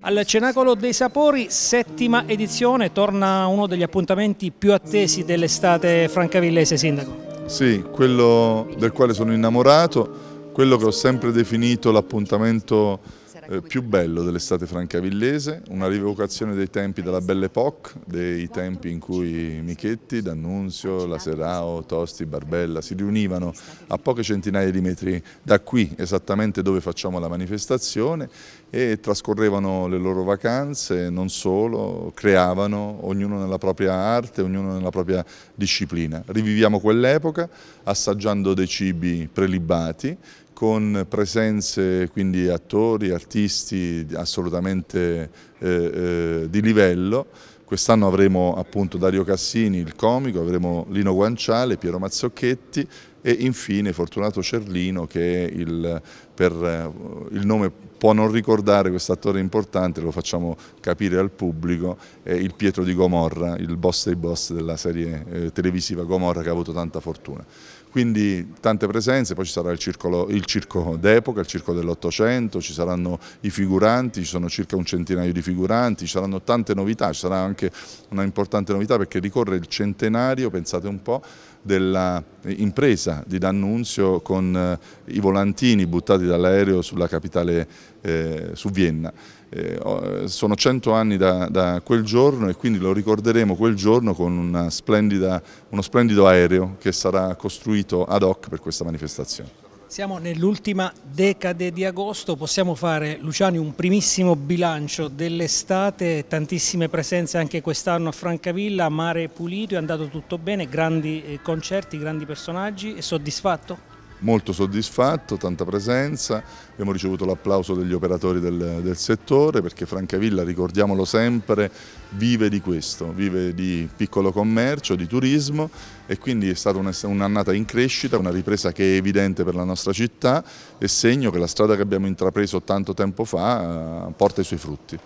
Al Cenacolo dei Sapori, settima edizione, torna uno degli appuntamenti più attesi dell'estate francavillese, Sindaco. Sì, quello del quale sono innamorato, quello che ho sempre definito l'appuntamento eh, più bello dell'estate francavillese, una rivocazione dei tempi della Belle Époque, dei tempi in cui Michetti, D'Annunzio, La Serao, Tosti, Barbella si riunivano a poche centinaia di metri da qui, esattamente dove facciamo la manifestazione, e trascorrevano le loro vacanze, non solo, creavano, ognuno nella propria arte, ognuno nella propria disciplina. Riviviamo quell'epoca assaggiando dei cibi prelibati, con presenze quindi attori, artisti assolutamente eh, eh, di livello. Quest'anno avremo appunto Dario Cassini, il comico, avremo Lino Guanciale, Piero Mazzocchetti, e infine Fortunato Cerlino che il, per eh, il nome può non ricordare questo attore importante, lo facciamo capire al pubblico, è il Pietro di Gomorra, il boss dei boss della serie eh, televisiva Gomorra che ha avuto tanta fortuna quindi tante presenze, poi ci sarà il, circolo, il circo d'epoca, il circo dell'Ottocento, ci saranno i figuranti, ci sono circa un centinaio di figuranti, ci saranno tante novità, ci sarà anche una importante novità perché ricorre il centenario, pensate un po', dell'impresa di D'Annunzio con eh, i volantini buttati dall'aereo sulla capitale, eh, su Vienna. Eh, sono cento anni da, da, quel giorno e quindi lo ricorderemo quel giorno con uno splendido aereo che sarà costruito ad hoc per questa manifestazione. Siamo nell'ultima decade di agosto, possiamo fare, Luciani, un primissimo bilancio dell'estate, tantissime presenze anche quest'anno a Francavilla, mare pulito, è andato tutto bene, grandi eh, concerti, grandi personaggi, è soddisfatto? molto soddisfatto, tanta presenza, abbiamo ricevuto l'applauso degli operatori del, del, settore perché Francavilla, ricordiamolo sempre, vive di questo, vive di piccolo commercio, di turismo e quindi è stata un'annata in crescita, una ripresa che è evidente per la nostra città e segno che la strada che abbiamo intrapreso tanto tempo fa eh, porta i suoi frutti.